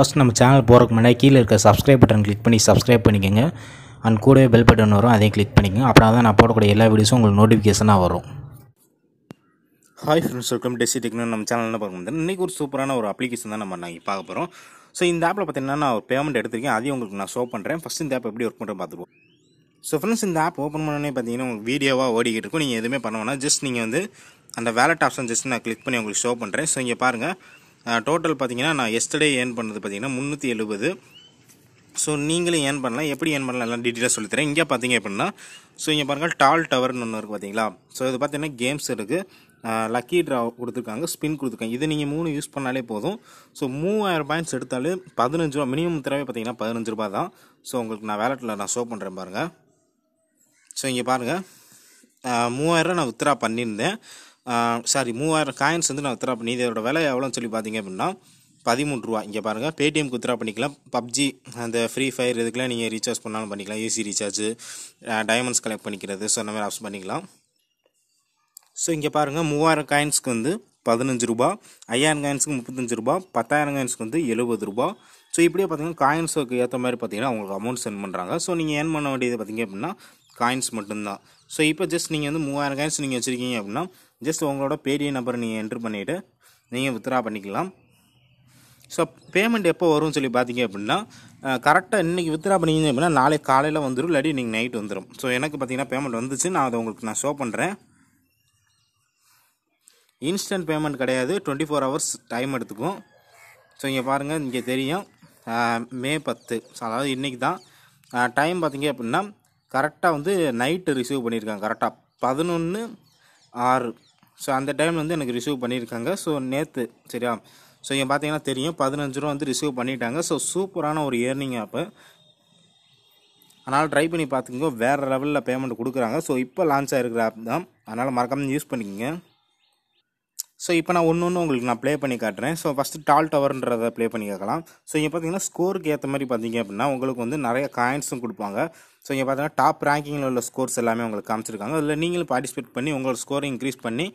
first நம்ம channel போகிறதுக்கு முன்னாடி கீழே இருக்க சப்ஸ்கிரைப் பட்டன் கிளிக் பண்ணி சப்ஸ்கிரைப் பண்ணிக்கோங்க அண்ட் கூடவே பெல் பட்டன் வரும் அதையும் கிளிக் பண்ணிக்கோங்க அப்படின்னா தான் நான் போடக்கூடிய எல்லா வீடியோஸும் உங்களுக்கு நோட்டிஃபிகேஷனாக வரும் hi friends welcome tasty techno நம்ம சேனல் பார்க்க பார்க்கும்போது இன்றைக்கி ஒரு சூப்பரான ஒரு அப்ளிகேஷன் தான் நம்ம நாங்கள் பார்க்க போகிறோம் ஸோ இந்த ஆப்பில் பார்த்தீங்கன்னா நான் ஒரு பேமெண்ட் எடுத்திருக்கேன் அதையும் உங்களுக்கு நான் ஷோ பண்ணுறேன் ஃபஸ்ட் இந்த ஆப் எப்படி ஒர்க் பண்ணுறேன் பார்த்துருவோம் ஸோ ஃப்ரெண்ட்ஸ் இந்த ஆப் ஓப்பன் பண்ணோன்னே பார்த்தீங்கன்னா உங்களுக்கு வீடியோவாக ஓடிக்கிட்டு இருக்கும் நீங்கள் எதுவுமே பண்ண வேணாம் ஜஸ்ட் நீங்கள் வந்து அந்த வேலட் ஆப்ஷன் ஜஸ்ட் நான் கிளிக் பண்ணி உங்களுக்கு ஷோ பண்ணுறேன் ஸோ இங்கே பாருங்கள் டோட்டல் பார்த்தீங்கன்னா நான் எஸ்டர்டே ஏர்ன் பண்ணது பார்த்தீங்கன்னா முந்நூற்றி எழுபது ஸோ நீங்களும் ஏர்ன் பண்ணலாம் எப்படி ஏர்ன் பண்ணலாம் எல்லாம் டீட்டெயிலாக சொல்லித்தரேன் இங்கே பார்த்தீங்க அப்படின்னா ஸோ இங்கே பாருங்கள் டால் டவர்னு ஒன்று இருக்குது பார்த்தீங்களா ஸோ இது பார்த்தீங்கன்னா கேம்ஸ் இருக்குது லக்கி ட்ரா கொடுத்துருக்காங்க ஸ்பின் கொடுத்துருக்காங்க இது நீங்கள் மூணு யூஸ் பண்ணாலே போதும் ஸோ மூவாயிரம் பாயிண்ட்ஸ் எடுத்தாலே பதினஞ்சு ரூபா மினிமம் தடவை பார்த்தீங்கன்னா பதினஞ்சு ரூபா தான் ஸோ உங்களுக்கு நான் வேலட்டில் நான் ஷோ பண்ணுறேன் பாருங்கள் ஸோ இங்கே பாருங்கள் மூவாயிரம் நான் உத்தரா பண்ணியிருந்தேன் சாரி மூவாயிரம் காயின்ஸ் வந்து நான் வித்ரா பண்ணி இதோட விலை எவ்வளோன்னு சொல்லி பார்த்தீங்க அப்படின்னா பதிமூணு ரூபா இங்கே பாருங்கள் பேடிஎம்க்கு வித்ரா பண்ணிக்கலாம் பப்ஜி அந்த ஃப்ரீ ஃபயர் இதுக்கெலாம் நீங்கள் ரீசார்ஜ் பண்ணாலும் பண்ணிக்கலாம் ஏசி ரீசார்ஜ் டைமண்ட்ஸ் கலெக்ட் பண்ணிக்கிறது ஸோ அந்த மாதிரி ஆப்ஸ் பண்ணிக்கலாம் ஸோ இங்கே பாருங்கள் மூவாயிரம் காயின்ஸ்க்கு வந்து பதினஞ்சு ரூபா ஐயாயிரம் காயின்ஸுக்கு முப்பத்தஞ்சு ரூபா பத்தாயிரம் காயின்ஸுக்கு வந்து எழுபது ரூபா ஸோ இப்படியே பார்த்தீங்கன்னா காயின்ஸுக்கு ஏற்ற மாதிரி பார்த்தீங்கன்னா அவங்களுக்கு அமௌண்ட் சென்ட் பண்ணுறாங்க ஸோ நீங்கள் ஏன் பண்ண வேண்டியது பார்த்தீங்க அப்படின்னா காயின்ஸ் மட்டும்தான் ஸோ இப்போ ஜஸ்ட் நீங்கள் வந்து மூவாயிரம் காயின்ஸ் நீங்கள் வச்சுருக்கீங்க அப்படின்னா ஜஸ்ட் உங்களோட பேடிஎம் நம்பர் நீங்கள் என்ட்ரு பண்ணிவிட்டு நீங்கள் வித்ரா பண்ணிக்கலாம் ஸோ பேமெண்ட் எப்போ வரும்னு சொல்லி பார்த்தீங்க அப்படின்னா கரெக்டாக இன்றைக்கி வித்ரா பண்ணிங்க அப்படின்னா நாளைக்கு காலையில் வந்துடும் இல்லாட்டி நீங்கள் நைட் வந்துடும் ஸோ எனக்கு பார்த்தீங்கன்னா பேமெண்ட் வந்துச்சு நான் அதை உங்களுக்கு நான் ஷோ பண்ணுறேன் இன்ஸ்டன்ட் பேமெண்ட் கிடையாது டுவெண்ட்டி ஃபோர் ஹவர்ஸ் டைம் எடுத்துக்கும் ஸோ இங்கே பாருங்கள் இங்கே தெரியும் மே பத்து ஸோ அதாவது இன்றைக்கி தான் டைம் பார்த்தீங்க அப்படின்னா கரெக்டாக வந்து நைட்டு ரிசீவ் பண்ணியிருக்காங்க கரெக்டாக பதினொன்று ஆறு ஸோ அந்த டைமில் வந்து எனக்கு ரிசீவ் பண்ணியிருக்காங்க ஸோ நேற்று சரியா ஸோ இங்கே பார்த்தீங்கன்னா தெரியும் பதினஞ்சு ரூபா வந்து ரிசீவ் பண்ணிட்டாங்க ஸோ சூப்பரான ஒரு ஏர்னிங் ஆப்பு அதனால் ட்ரை பண்ணி பார்த்துக்கோங்க வேறு லெவலில் பேமெண்ட் கொடுக்குறாங்க ஸோ இப்போ லான்ச் ஆகிருக்கிற ஆப் தான் அதனால் மறக்காமல் யூஸ் பண்ணிக்கோங்க ஸோ இப்போ நான் ஒன்று ஒன்று உங்களுக்கு நான் ப்ளே பண்ணி காட்டுறேன் ஸோ ஃபஸ்ட்டு டால் டவர்ன்றதை ப்ளே பண்ணி கேட்கலாம் ஸோ இங்கே பார்த்தீங்கன்னா ஸ்கோருக்கு ஏற்ற மாதிரி பார்த்தீங்க அப்படின்னா உங்களுக்கு வந்து நிறைய காயின்ஸும் கொடுப்பாங்க ஸோ இங்கே பார்த்தீங்கன்னா டாப் ரேங்கிங்கில் உள்ள ஸ்கோர்ஸ் எல்லாமே உங்களுக்கு காமிச்சிருக்காங்க அதில் நீங்களும் பார்ட்டிசிபேட் பண்ணி உங்களோட ஸ்கோரை இன்க்ரீஸ் பண்ணி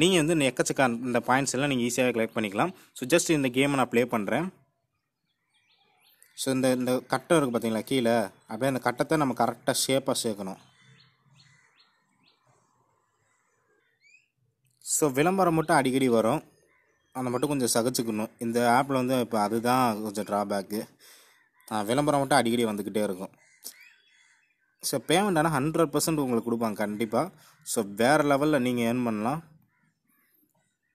நீங்கள் வந்து எக்கச்சக்க அந்த பாயிண்ட்ஸ் எல்லாம் நீங்கள் ஈஸியாக கலெக்ட் பண்ணிக்கலாம் ஸோ ஜஸ்ட் இந்த கேமை நான் ப்ளே பண்ணுறேன் ஸோ இந்த இந்த கட்டம் இருக்குது பார்த்தீங்களா கீழே அப்படியே அந்த கட்டத்தை நம்ம கரெக்டாக ஷேப்பாக சேர்க்கணும் ஸோ விளம்பரம் மட்டும் அடிக்கடி வரும் அதை மட்டும் கொஞ்சம் சகிச்சுக்கணும் இந்த ஆப்பில் வந்து இப்போ அதுதான் கொஞ்சம் ட்ராபேக்கு விளம்பரம் மட்டும் அடிக்கடி வந்துக்கிட்டே இருக்கும் ஸோ பேமெண்ட் ஆனால் ஹண்ட்ரட் பர்சன்ட் உங்களுக்கு கொடுப்பாங்க கண்டிப்பாக ஸோ வேறு லெவலில் நீங்கள் ஏர்ன் பண்ணலாம்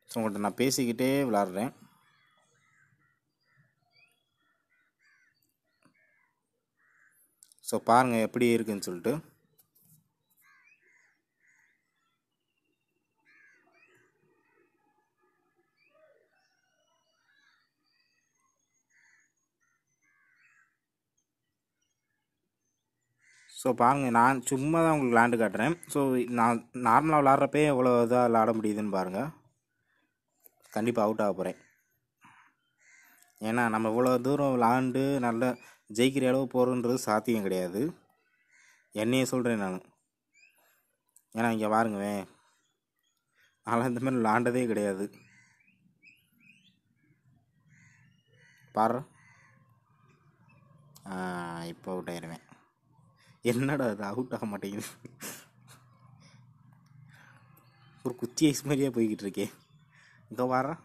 ஸோ உங்கள்கிட்ட நான் பேசிக்கிட்டே விளாட்றேன் ஸோ பாருங்கள் எப்படி இருக்குதுன்னு சொல்லிட்டு ஸோ பாருங்கள் நான் சும்மா தான் உங்களுக்கு விளாண்டு காட்டுறேன் ஸோ நான் நார்மலாக விளாட்றப்பே எவ்வளோ இதாக விளாட முடியுதுன்னு பாருங்கள் கண்டிப்பாக அவுட் ஆக போகிறேன் ஏன்னா நம்ம இவ்வளோ தூரம் விளாண்டு நல்ல ஜெயிக்கிற அளவு போகிறோன்றது சாத்தியம் கிடையாது என்னையே சொல்கிறேன் நான் ஏன்னா இங்கே பாருங்கவேன் அதனால் இந்த மாதிரி விளாண்டதே கிடையாது பாரு இப்போ விட்டாயிருவேன் என்னடா அது அவுட் ஆக மாட்டேங்குது ஒரு குச்சி ஐஸ் மாதிரியாக போய்கிட்டு இருக்கேன் இங்கே வரான்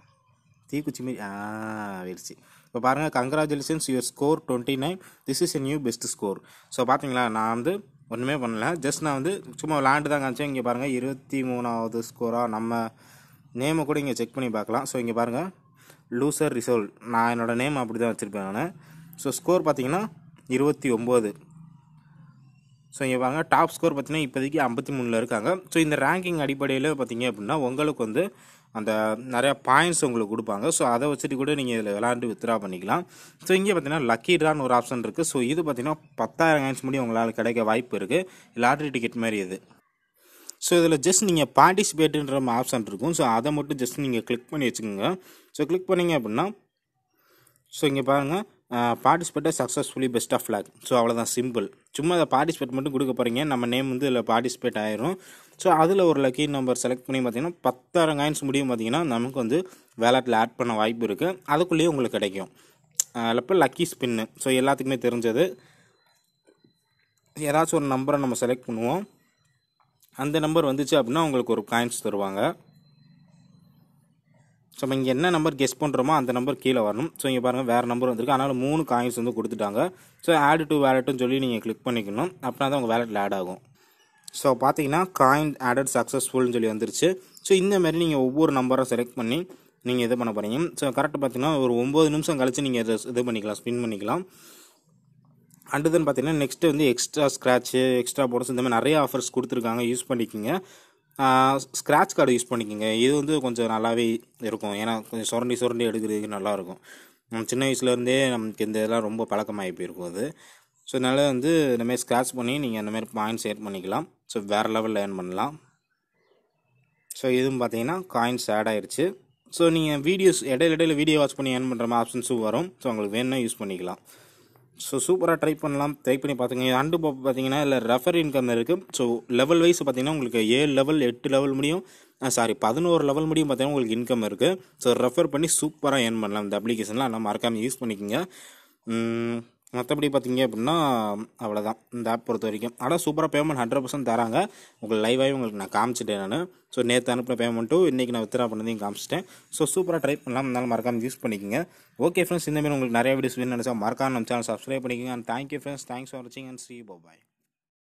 தீக்குச்சி மாரி ஆ வெறிச்சு இப்போ பாருங்கள் congratulations your score twenty nine this is a new best score so பார்த்தீங்களா நான் வந்து ஒன்றுமே பண்ணல ஜஸ்ட் நான் வந்து சும்மா லேண்டு தான் காமிச்சேன் இங்கே பாருங்கள் இருபத்தி மூணாவது ஸ்கோராக நம்ம நேமை கூட இங்கே செக் பண்ணி பார்க்கலாம் ஸோ இங்கே பாருங்கள் லூசர் ரிசோல் நான் என்னோடய நேம் அப்படி தான் வச்சுருப்பேன் நான் ஸோ ஸ்கோர் பார்த்தீங்கன்னா இருபத்தி ஒம்பது ஸோ இங்கே வாங்க டாப் ஸ்கோர் பார்த்தீங்கன்னா இப்போதைக்கு ஐம்பத்தி மூணில் இருக்காங்க ஸோ இந்த ரேங்கிங் அடிப்படையில் பார்த்தீங்க அப்படின்னா உங்களுக்கு வந்து அந்த நிறையா பாயிண்ட்ஸ் உங்களுக்கு கொடுப்பாங்க ஸோ அதை வச்சுட்டு கூட நீங்கள் இதில் விளாண்டு வித்ரா பண்ணிக்கலாம் ஸோ இங்கே பார்த்தீங்கன்னா லக்கி ட்ரான்னு ஒரு ஆப்ஷன் இருக்குது ஸோ இது பார்த்தீங்கன்னா பத்தாயிரம் காயின்ஸ் முடியும் உங்களால் கிடைக்க வாய்ப்பு இருக்குது லாட்ரி டிக்கெட் மாதிரி இது ஸோ இதில் ஜஸ்ட் நீங்கள் பார்ட்டிசிபேட்டுன்ற ஆப்ஷன் இருக்கும் ஸோ அதை மட்டும் ஜஸ்ட் நீங்கள் கிளிக் பண்ணி வச்சுக்கோங்க ஸோ கிளிக் பண்ணிங்க அப்படின்னா ஸோ இங்கே பாருங்கள் பார்ட்டிசிபேட்டை successfully best of luck so அவ்வளோதான் சிம்பிள் சும்மா அதை பார்ட்டிசிபேட் மட்டும் கொடுக்க போகிறீங்க நம்ம நேம் வந்து இதில் பார்ட்டிசிபேட் ஆயிரும் ஸோ அதில் ஒரு லக்கி நம்பர் செலக்ட் பண்ணி பார்த்தீங்கன்னா பத்தாயிரம் காயின்ஸ் முடியும் பார்த்தீங்கன்னா நமக்கு வந்து வேலட்டில் ஆட் பண்ண வாய்ப்பு இருக்குது அதுக்குள்ளேயே உங்களுக்கு கிடைக்கும் அதில் இப்போ லக்கி ஸ்பின்னு ஸோ எல்லாத்துக்குமே தெரிஞ்சது ஏதாச்சும் ஒரு நம்பரை நம்ம செலக்ட் பண்ணுவோம் அந்த நம்பர் வந்துச்சு அப்படின்னா உங்களுக்கு ஒரு காயின்ஸ் தருவாங்க ஸோ நம்ம இங்கே என்ன நம்பர் கெஸ்ட் பண்ணுறோமோ அந்த நம்பர் கீழே வரணும் ஸோ இங்கே பாருங்கள் வேறு நம்பர் வந்திருக்கு அதனால் மூணு காயின்ஸ் வந்து கொடுத்துட்டாங்க ஸோ ஆட் டு வேலெட்டுன்னு சொல்லி நீங்கள் கிளிக் பண்ணிக்கணும் அப்படின்னா தான் உங்கள் வேலெட் ஆட் ஆகும் ஸோ பார்த்தீங்கன்னா காயின் ஆடட் சக்ஸஸ்ஃபுல்னு சொல்லி வந்துருச்சு ஸோ இந்தமாரி நீங்கள் ஒவ்வொரு நம்பரை செலக்ட் பண்ணி நீங்கள் இது பண்ண போகிறீங்க ஸோ கரெக்டாக பார்த்தீங்கன்னா ஒரு ஒம்பது நிமிஷம் கழித்து நீங்கள் இதை இது பண்ணிக்கலாம் ஸ்பின் பண்ணிக்கலாம் அண்டு தென் பார்த்தீங்கன்னா நெக்ஸ்ட்டு வந்து எக்ஸ்ட்ரா ஸ்க்ராட்சு எக்ஸ்ட்ரா போனஸ் இந்த மாதிரி நிறைய ஆஃபர்ஸ் கொடுத்துருக்காங்க யூஸ் பண்ணிக்கோங்க ஸ்க்ராட்ச் கார்டு யூஸ் பண்ணிக்கோங்க இது வந்து கொஞ்சம் நல்லாவே இருக்கும் ஏன்னா கொஞ்சம் சுரண்டி சுரண்டி எடுக்கிறதுக்கு நல்லாயிருக்கும் சின்ன வயசுலேருந்தே நமக்கு இந்த இதெல்லாம் ரொம்ப பழக்கமாகி போயிருக்கும் அது ஸோ அதனால் வந்து இந்தமாரி ஸ்க்ராட்ச் பண்ணி நீங்கள் அந்தமாரி பாயிண்ட்ஸ் ஏட் பண்ணிக்கலாம் ஸோ வேறு லெவலில் ஏர்ன் பண்ணலாம் ஸோ இதுவும் பார்த்தீங்கன்னா காயின்ஸ் ஆட் ஆகிடுச்சு ஸோ நீங்கள் வீடியோஸ் இடையில இடையில வீடியோ வாட்ச் பண்ணி ஏர்ன் பண்ணுற மாதிரி ஆப்ஷன்ஸும் வரும் ஸோ உங்களுக்கு வேணும்னா யூஸ் பண்ணிக்கலாம் ஸோ சூப்பராக ட்ரை பண்ணலாம் ட்ரை பண்ணி பார்த்துங்க அண்டு பாப் பார்த்தீங்கன்னா இல்லை ரெஃபர் இன்கம் இருக்குது ஸோ லெவல் வைஸ் பார்த்தீங்கன்னா உங்களுக்கு ஏழு லெவல் எட்டு லெவல் முடியும் சாரி பதினோரு லெவல் முடியும் பார்த்தீங்கன்னா உங்களுக்கு இன்கம் இருக்குது ஸோ ரெஃபர் பண்ணி சூப்பராக ஏர்ன் பண்ணலாம் இந்த அப்ளிகேஷனில் நம்ம மறக்காமல் யூஸ் பண்ணிக்கோங்க மற்றபடி பார்த்தீங்க அப்படின்னா அவ்வளோதான் இந்த ஆப் பொறுத்த வரைக்கும் ஆனால் சூப்பராக பேமெண்ட் ஹண்ட்ரட் பர்சன்ட் தராங்க உங்களுக்கு லைவாகவே உங்களுக்கு நான் காமிச்சிட்டேன் நான் ஸோ நேற்று அனுப்பின பேமெண்ட்டும் இன்றைக்கி நான் வித்ரா பண்ணதையும் காமிச்சிட்டேன் ஸோ சூப்பராக ட்ரை பண்ணலாம் இருந்தாலும் மறக்காமல் யூஸ் பண்ணிக்கோங்க ஓகே ஃப்ரெண்ட்ஸ் இந்தமாரி உங்களுக்கு நிறைய வீடியோஸ் வேணும் நினச்சா மறக்காம நம்ம சேனல் சப்ஸ்கிரைப் பண்ணிக்கோங்க and thank you friends thanks for வாட்சிங் அண்ட் சி பாய்